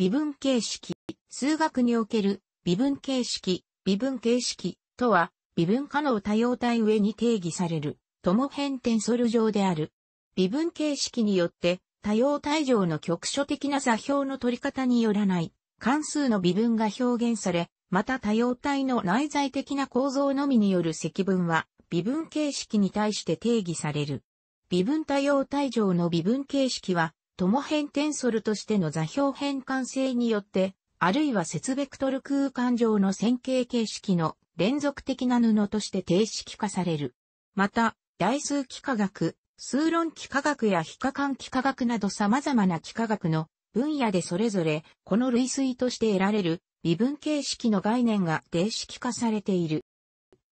微分形式、数学における微分形式、微分形式とは、微分可能多様体上に定義される、とも変転ソル上である。微分形式によって、多様体上の局所的な座標の取り方によらない、関数の微分が表現され、また多様体の内在的な構造のみによる積分は、微分形式に対して定義される。微分多様体上の微分形式は、共変転ソルとしての座標変換性によって、あるいは節ベクトル空間上の線形形式の連続的な布として定式化される。また、代数幾何学、数論幾何学や非可観幾何学など様々な幾何学の分野でそれぞれ、この類推として得られる微分形式の概念が定式化されている。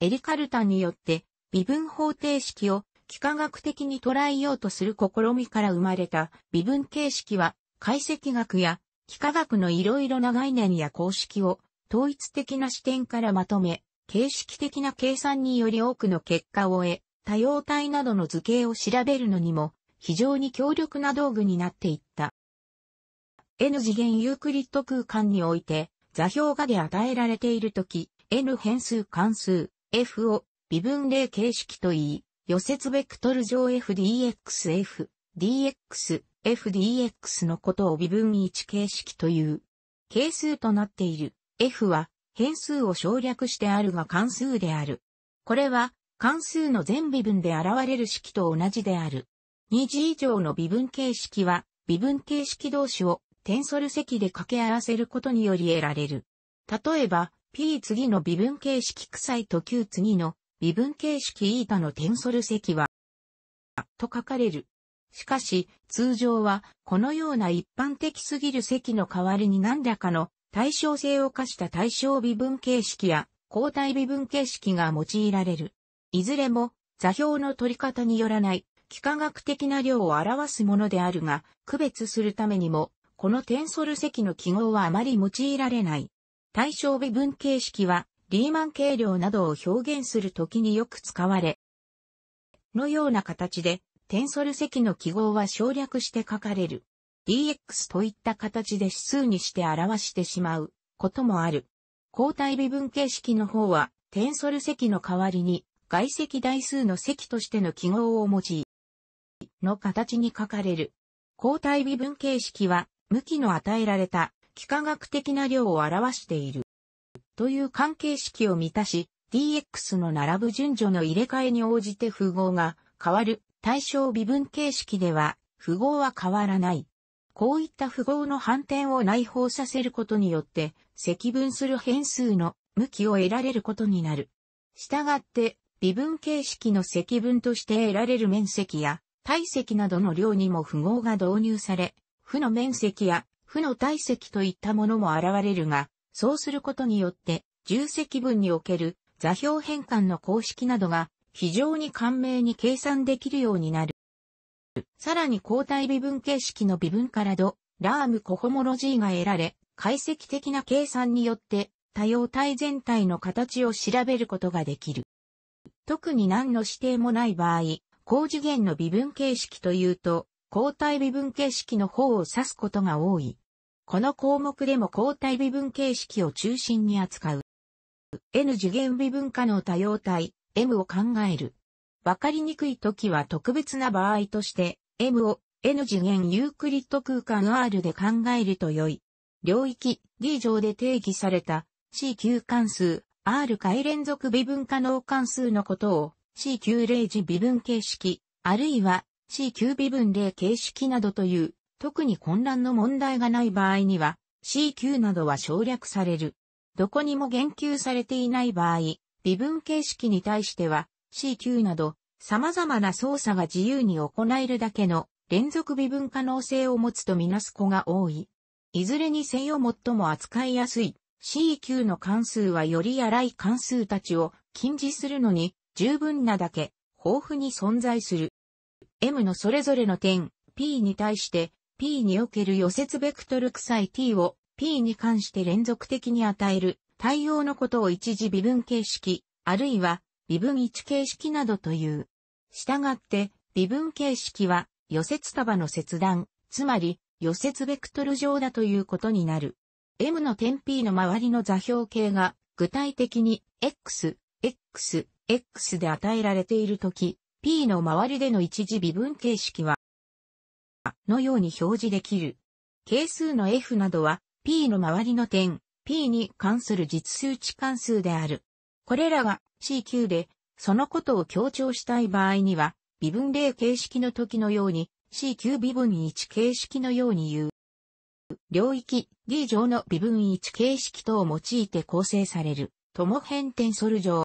エリカルタによって微分方程式を幾何学的に捉えようとする試みから生まれた微分形式は解析学や幾何学のいろいろな概念や公式を統一的な視点からまとめ、形式的な計算により多くの結果を得、多様体などの図形を調べるのにも非常に強力な道具になっていった。n 次元ユークリッド空間において座標がで与えられているとき、n 変数関数 f を微分例形式といい、予説ベクトル上 FDXF、DX、FDX のことを微分置形式という。係数となっている F は変数を省略してあるが関数である。これは関数の全微分で現れる式と同じである。2次以上の微分形式は微分形式同士をテンソル積で掛け合わせることにより得られる。例えば、P 次の微分形式臭いと Q 次の微分形式イータのテンソル積は、と書かれる。しかし、通常は、このような一般的すぎる積の代わりに何らかの対称性を課した対称微分形式や交代微分形式が用いられる。いずれも、座標の取り方によらない、幾何学的な量を表すものであるが、区別するためにも、このテンソル積の記号はあまり用いられない。対称微分形式は、リーマン軽量などを表現するときによく使われ、のような形で、テンソル積の記号は省略して書かれる。dx といった形で指数にして表してしまうこともある。交代微分形式の方は、テンソル積の代わりに、外積代数の積としての記号を用い、の形に書かれる。交代微分形式は、向きの与えられた幾何学的な量を表している。という関係式を満たし、DX の並ぶ順序の入れ替えに応じて符号が変わる対象微分形式では符号は変わらない。こういった符号の反転を内包させることによって積分する変数の向きを得られることになる。したがって微分形式の積分として得られる面積や体積などの量にも符号が導入され、負の面積や負の体積といったものも現れるが、そうすることによって、重積分における座標変換の公式などが非常に簡明に計算できるようになる。さらに交代微分形式の微分からド、ラームコホモロジーが得られ、解析的な計算によって多様体全体の形を調べることができる。特に何の指定もない場合、高次元の微分形式というと、交代微分形式の方を指すことが多い。この項目でも交代微分形式を中心に扱う。n 次元微分化の多様体、m を考える。わかりにくいときは特別な場合として、m を n 次元ユークリッド空間 R で考えると良い。領域 D 上で定義された c 級関数 R 回連続微分可能関数のことを c 級0次微分形式あるいは c 級微分0形式などという特に混乱の問題がない場合には、C q などは省略される。どこにも言及されていない場合、微分形式に対しては C q など様々な操作が自由に行えるだけの連続微分可能性を持つとみなす子が多い。いずれにせよ最も扱いやすい C q の関数はより荒い関数たちを禁じするのに十分なだけ豊富に存在する。M のそれぞれの点 P に対して P における予説ベクトル臭い T を P に関して連続的に与える対応のことを一時微分形式、あるいは微分一形式などという。したがって、微分形式は予説束の切断、つまり予説ベクトル上だということになる。M の点 P の周りの座標形が具体的に X、X、X で与えられているとき、P の周りでの一時微分形式はのように表示できる。係数の F などは P の周りの点 P に関する実数値関数である。これらが CQ でそのことを強調したい場合には微分例形式の時のように CQ 微分1形式のように言う。領域 D 上の微分1形式等を用いて構成される、友変転ソル上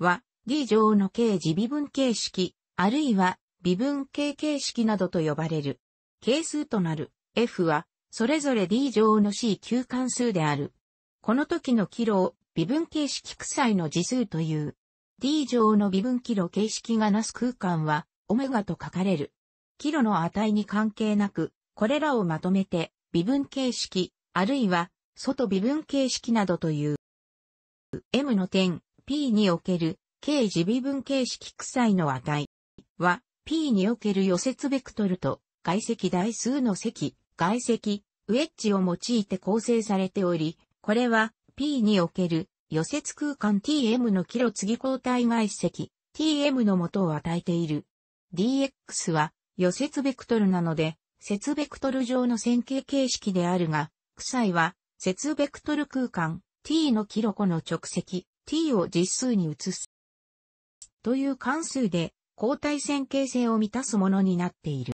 は D 上の形自微分形式、あるいは微分形形式などと呼ばれる。係数となる F は、それぞれ D 乗の C 級関数である。この時のキロを微分形式区いの次数という。D 乗の微分キロ形式がなす空間は、オメガと書かれる。キロの値に関係なく、これらをまとめて、微分形式、あるいは、外微分形式などという。M の点 P における、K 自微分形式区いの値は、P における予説ベクトルと外積台数の積、外積、ウェッジを用いて構成されており、これは P における予接空間 TM のキロ次交代外積 TM の元を与えている。DX は予接ベクトルなので、接ベクトル上の線形形式であるが、臭いは接ベクトル空間 T のキロこの直積 T を実数に移す。という関数で交代線形性を満たすものになっている。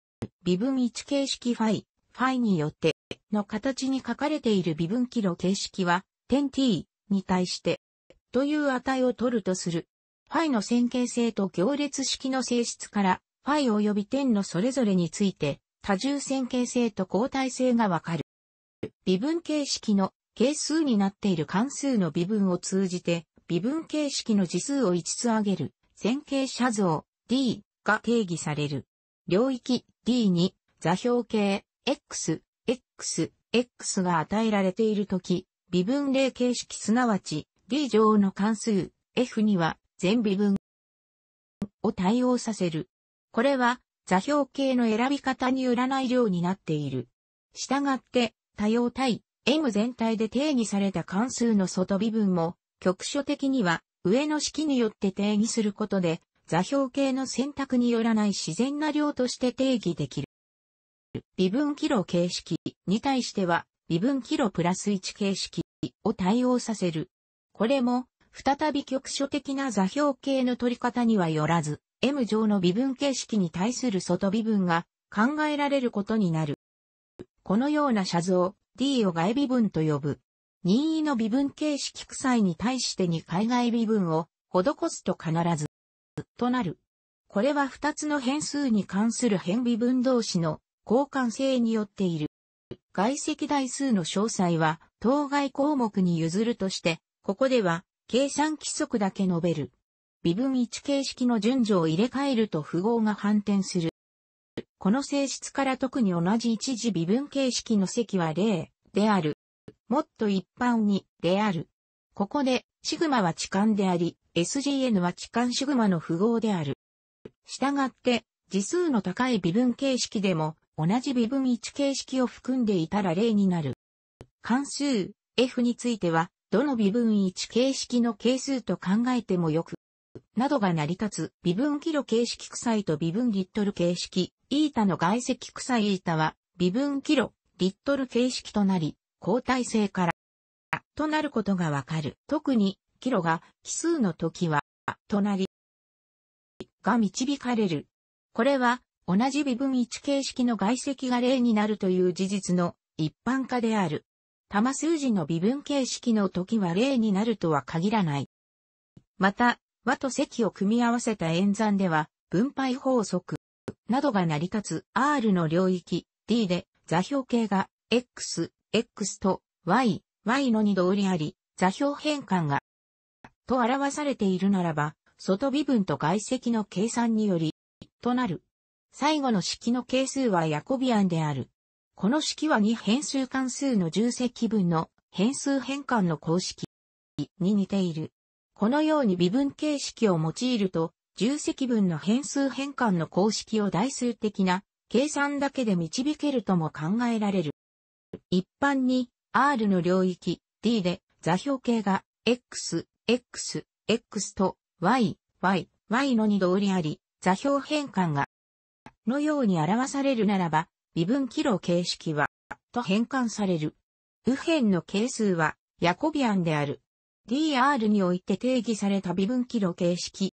微分1形式ファイ、ファイによって、の形に書かれている微分キロ形式は、点 t に対して、という値を取るとする。ファイの線形性と行列式の性質から、ファイ及び点のそれぞれについて、多重線形性と交代性がわかる。微分形式の係数になっている関数の微分を通じて、微分形式の次数を5つ上げる、線形写像 D が定義される。領域 D2 座標形 X、X、X が与えられているとき、微分例形式すなわち D 上の関数 F には全微分を対応させる。これは座標形の選び方によらない量になっている。したがって多様体 M 全体で定義された関数の外微分も局所的には上の式によって定義することで座標系の選択によらない自然な量として定義できる。微分キロ形式に対しては、微分キロプラス1形式を対応させる。これも、再び局所的な座標系の取り方にはよらず、M 上の微分形式に対する外微分が考えられることになる。このような写像、D を外微分と呼ぶ。任意の微分形式さいに対してに海外微分を施すと必ずとなる。これは2つの変数に関する変微分同士の交換性によっている。外積代数の詳細は当該項目に譲るとして、ここでは計算規則だけ述べる。微分1形式の順序を入れ替えると符号が反転する。この性質から特に同じ一次微分形式の積は0である。もっと一般にである。ここで、シグマは置換であり、SGN は置換シグマの符号である。したがって、字数の高い微分形式でも、同じ微分1形式を含んでいたら例になる。関数 F については、どの微分1形式の係数と考えてもよく、などが成り立つ微分キロ形式臭いと微分リットル形式、イータの外積臭いイータは、微分キロ、リットル形式となり、交代性から、となることがわかる。特に、キロが奇数の時は、隣が導かれる。これは、同じ微分1形式の外積が例になるという事実の一般化である。玉数字の微分形式の時は例になるとは限らない。また、和と積を組み合わせた演算では、分配法則などが成り立つ R の領域 D で座標系が X、X と Y、Y の2通りあり、座標変換がと表されているならば、外微分と外積の計算により、となる。最後の式の係数はヤコビアンである。この式は2変数関数の重積分の変数変換の公式に似ている。このように微分形式を用いると、重積分の変数変換の公式を代数的な計算だけで導けるとも考えられる。一般に R の領域 D で座標系が X、x、x と y、y、y の二通りあり、座標変換が、のように表されるならば、微分キロ形式は、と変換される。右辺の係数は、ヤコビアンである。dr において定義された微分キロ形式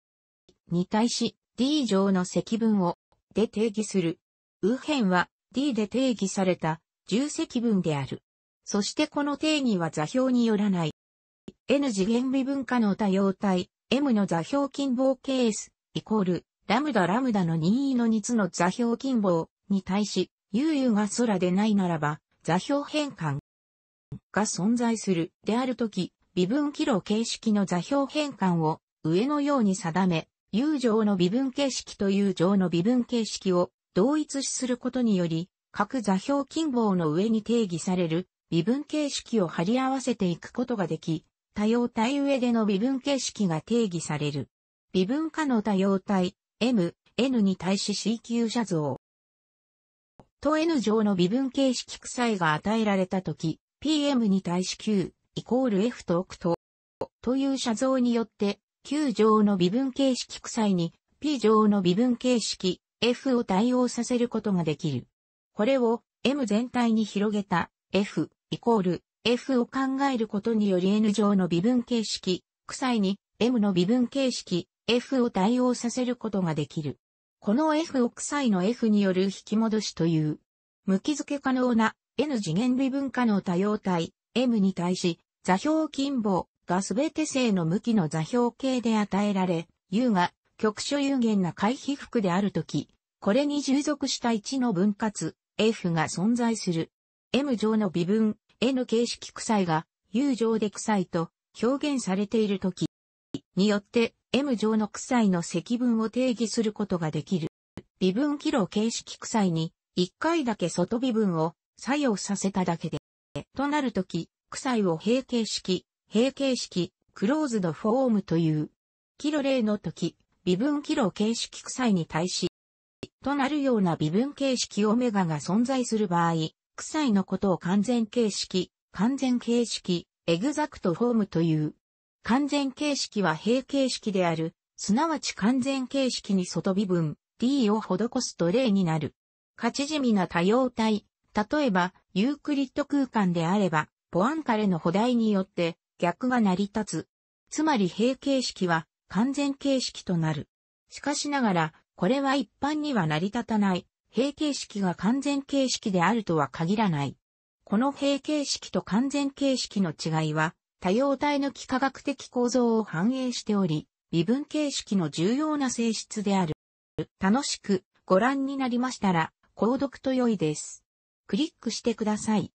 に対し、d 上の積分を、で定義する。右辺は、d で定義された、重積分である。そしてこの定義は座標によらない。N 次元微分化の多様体、M の座標近傍ケース、イコール、ラムダラムダの任意の2つの座標近傍に対し、UU が空でないならば、座標変換が存在するであるとき、微分キロ形式の座標変換を上のように定め、U 上の微分形式と U 上の微分形式を同一視することにより、各座標近傍の上に定義される微分形式を貼り合わせていくことができ、多様体上での微分形式が定義される。微分化の多様体、M、N に対し C 級写像。と N 上の微分形式負いが与えられたとき、PM に対し Q、イコール F と置くと、という写像によって、Q 上の微分形式負いに、P 上の微分形式、F を対応させることができる。これを M 全体に広げた F イコール F を考えることにより N 上の微分形式、いに M の微分形式、F を対応させることができる。この F をいの F による引き戻しという、無機付け可能な N 次元微分化の多様体 M に対し、座標近傍がすべて正の向きの座標形で与えられ、U が極所有限な回避服であるとき、これに従属した1の分割 F が存在する。M 上の微分絵の形式臭いが、友情で臭いと表現されている時によって M 上の臭いの積分を定義することができる。微分キロ形式臭いに一回だけ外微分を作用させただけで、となるとき、臭いを閉形式、閉形式、クローズドフォームという。キロ例のとき、微分キロ形式臭いに対し、となるような微分形式オメガが存在する場合、臭いのことを完全形式、完全形式、エグザクトフォームという。完全形式は平形式である、すなわち完全形式に外微分、d を施すと例になる。勝ち地味な多様体、例えば、ユークリッド空間であれば、ポアンカレの補題によって逆が成り立つ。つまり平形式は完全形式となる。しかしながら、これは一般には成り立たない平形式が完全形式であるとは限らない。この平形式と完全形式の違いは、多様体の幾何学的構造を反映しており、微分形式の重要な性質である。楽しくご覧になりましたら、購読と良いです。クリックしてください。